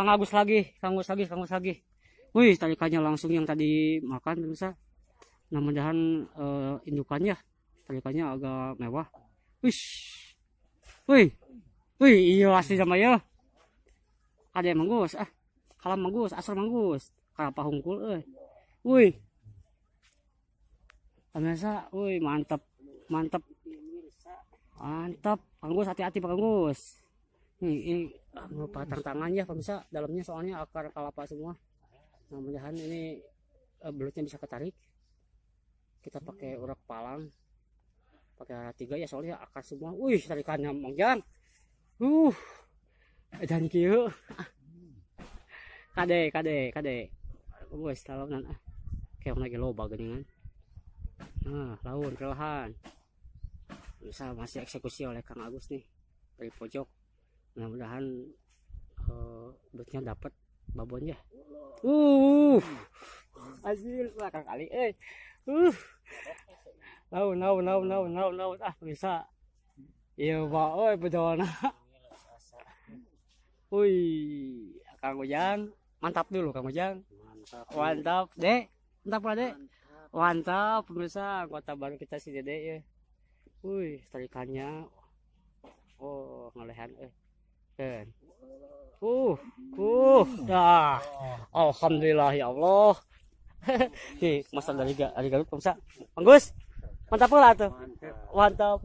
Kang Agus lagi, Kang Agus lagi, Kang Agus lagi. Wih, tarikannya langsung yang tadi makan bisa. Mudah-mudahan uh, indukannya ya. tarikannya agak mewah. Wih. Wih. Wih, iya asli sama ya. Ada yang manggus ah. Kalau manggus, asal manggus. kenapa hunkul, eh. Wih. Pemirsa, wih mantap. Mantap. Mantap. Kang hati-hati Pak -hati, ini anu, patah tangannya pemirsa dalamnya soalnya akar kelapa semua nah, mudah-mudahan ini uh, belutnya bisa ketarik kita pakai urak palang pakai arah tiga ya soalnya akar semua wih tarikannya mangjang uh dan kyu. kade kade kade gue setelah ah kayak lagi loba kan nah laun kelahan bisa masih eksekusi oleh Kang Agus nih dari pojok mudah-mudahan uh, duitnya dapat babonnya uh azil, belakang kali eh uh nau nau nau nau nau nau ah bisa iya pak oh pejawana Ui, kang ujang mantap dulu kang ujang mantap mantap dek mantap lah dek mantap pemirsa kota baru kita si dede ya ui, tarikannya oh ngelehan eh Ten. Kan? Uh, uh, dah. Alhamdulillah ya Allah. Nih, masal dari dari Garut pemirsa. bagus Mantap lah tuh. Mantap.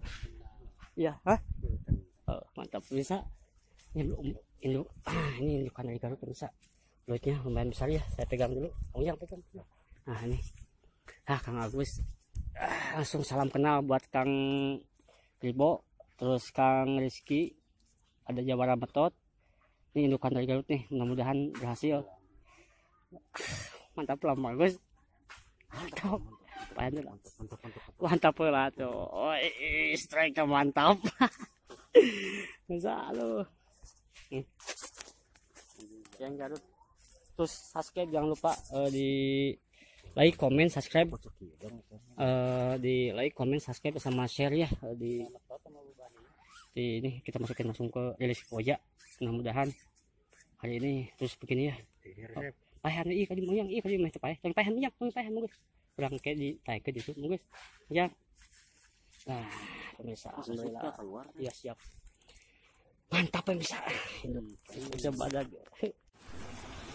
Iya, hah? Oh, mantap pemirsa. Ini ini ini bukan dari Garut pemirsa. Belutnya lumayan besar ya. Saya pegang dulu. Kamu yang pegang. Nah, ini. Ah, Kang Agus. Ah, langsung salam kenal buat Kang Ribo, terus Kang Rizky, ada Jawara Metot ini indukan dari Garut nih mudah-mudahan berhasil mantap lah bagus mantap mantap mantap mantap lah tuh oh strike mantap bisa lo yang Garut terus subscribe jangan lupa uh, di like comment subscribe uh, di like comment subscribe sama share ya eh, di seperti ini kita masukin langsung ke rilis koja mudah-mudahan hari ini terus begini ya pahan iya oh, kali moyang iya kali macam pahan tapi payahan iya tapi payahan mungkin kurang kayak di tiger gitu mungkin ya nah pemirsa keluar ya siap mantap pemirsa udah badan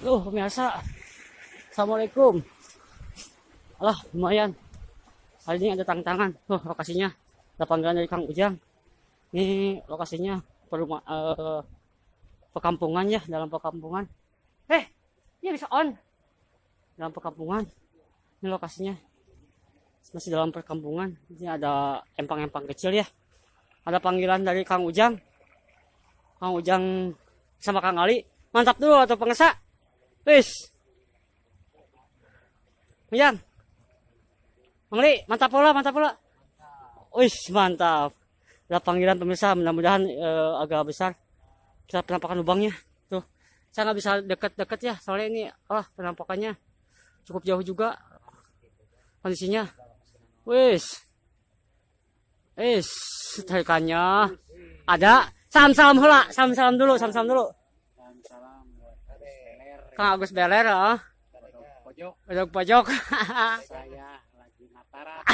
loh pemirsa assalamualaikum alah lumayan hari ini ada tantangan loh lokasinya lapangan dari Kang Ujang ini lokasinya perumah eh, uh, perkampungan ya dalam perkampungan eh ini bisa on dalam perkampungan ini lokasinya masih dalam perkampungan ini ada empang-empang kecil ya ada panggilan dari Kang Ujang Kang Ujang sama Kang Ali mantap dulu atau pengesa wis Ujang Kang Ali mantap pula, mantap pula. wis mantap lapang ya, panggilan pemirsa mudah-mudahan uh, agak besar kita penampakan lubangnya tuh saya nggak bisa deket-deket ya soalnya ini oh penampakannya cukup jauh juga kondisinya wis wis tarikannya ada salam salam hula salam salam dulu salam salam dulu Kang Agus Beler oh pojok pojok saya lagi nataran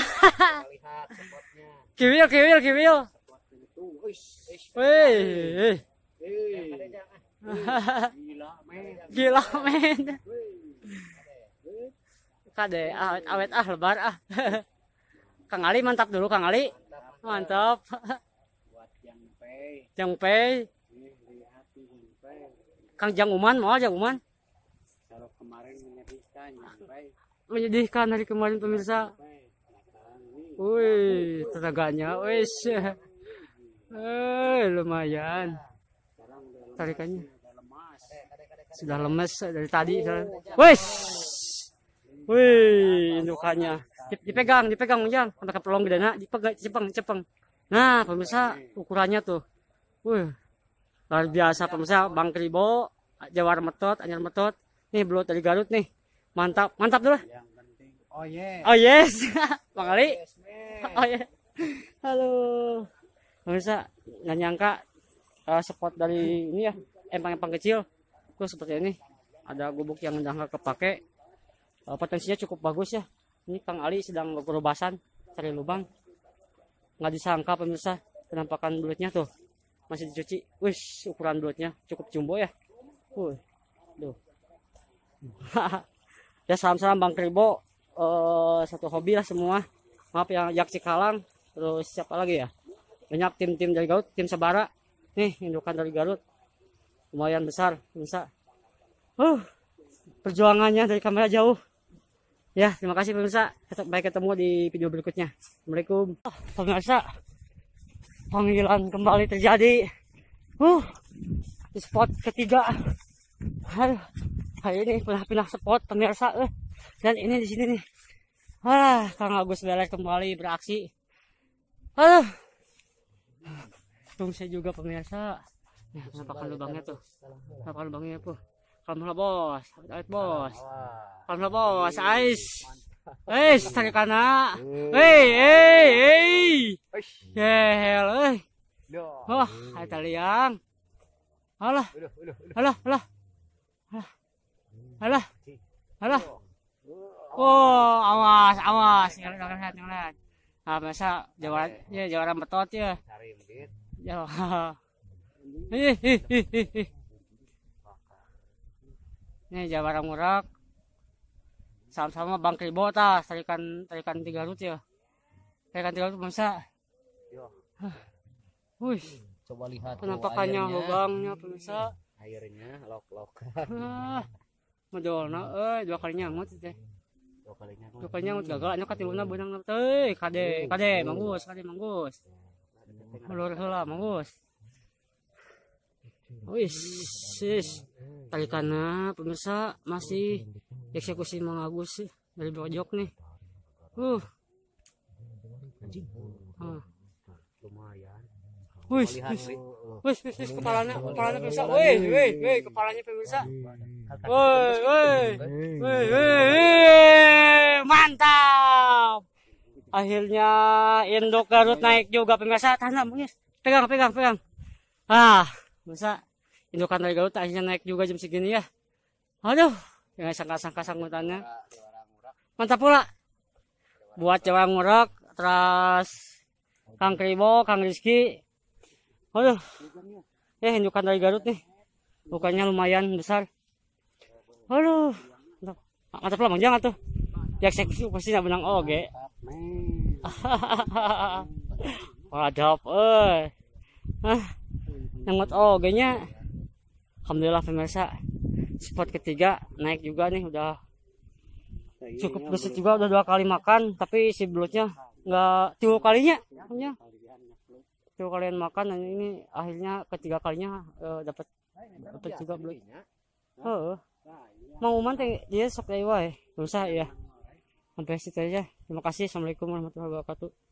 kiwil kiwil kiwil Tuh, wis. Wih. Gila, men. Gila, men. Kade awet, ah, awet ah lebar ah. Kang Ali mantap dulu Kang Ali. Mantap. Buat Jang Kang janguman, mau janguman? Kalau kemarin menyedihkan Menyedihkan hari kemarin pemirsa. Wih, tenaganya, wih eh lumayan iya. tarikannya sudah lemes dari tadi oh, wes wih indukannya dipegang dipegang menjang pakai pelong gede nak dipegang cepeng cepeng nah pemirsa ukurannya tuh wih luar biasa pemirsa bang kribo jawar metot anyar metot nih belut dari garut nih mantap mantap dulu oh yes oh yes bang oh, ali oh yes halo pemirsa nggak nyangka uh, spot dari ini ya empang-empang kecil tuh seperti ini ada gubuk yang udah nggak kepake uh, potensinya cukup bagus ya ini Kang Ali sedang berubasan cari lubang nggak disangka pemirsa penampakan belutnya tuh masih dicuci Wih, ukuran belutnya cukup jumbo ya Wih, duh ya salam-salam Bang Kribo uh, satu hobi lah semua maaf yang Yaksi Kalang terus siapa lagi ya banyak tim-tim dari Garut tim Sabara nih indukan dari Garut lumayan besar bisa. uh perjuangannya dari kamera jauh ya terima kasih pemirsa sampai ketemu di video berikutnya Assalamualaikum oh, pemirsa panggilan kembali terjadi uh di spot ketiga Aduh, hari ini pindah-pindah spot pemirsa uh. dan ini di sini nih Wah, Kang Agus Beler kembali beraksi aduh tungsi juga pemirsa nah, kalau lubangnya tuh nampakan lubangnya tuh Alhamdulillah bos, ait bos. Alhamdulillah bos, ais. Ais, tarik kana. Hei, hei, hei. Yehel, hello, Wah, ait liang. Alah. Alah, alah. Alah. Alah. Alah. Oh, awas, awas. Jangan lihat, jangan lihat. Ah, masa jawara, ya jawara betot ya. Cari Ya. Ini Jawara Murak. Sama-sama Bang Kribo tarikan tarikan tiga rut ya. Tarikan tiga rut masa. wah Wih. Coba lihat penampakannya lubangnya pemirsa. Airnya lok-lok. Ah. Medolna euy, dua kalinya nyamut teh. Dua kalinya nyamut. Dua kali nyamut gagal anya katiluna benang teh. Kade, oh, kade iya. manggus, kade manggus. Iya. Ulur heula mangus. Wis, sis. Talikana pemirsa masih eksekusi Mang Agus dari bojok nih. Uh. Anjing. Lumayan. Wis, wis. Wis, wis, wis kepalanya, kepalanya pemirsa. Wih, wih, wih, kepalanya pemirsa. Woi, woi. Woi, woi. Mantap. Akhirnya induk Garut naik juga pemirsa. Tanam, guys. Pegang, pegang, pegang. Ah, masa indukan dari Garut akhirnya naik juga jam segini ya. Aduh, yang sangka-sangka sangkutannya Mantap pula. Buat Jawa murak terus Kang Kribo, Kang Rizki Aduh, eh indukan dari Garut nih. Bukannya lumayan besar. Aduh, mantap pula lah, manjang tuh dieksekusi pasti nak menang oge. Wadap eh. Ah, nangot oge oh, nya. Alhamdulillah pemirsa. Spot ketiga naik juga nih udah cukup besar ya, juga udah dua kali makan tapi si belutnya nggak tiga kalinya punya tiga kalian makan dan ini akhirnya ketiga kalinya uh, dapat dapat juga belutnya nah, oh. mau mantep dia sok ya, Rusak ya sampai situ aja terima kasih assalamualaikum warahmatullahi wabarakatuh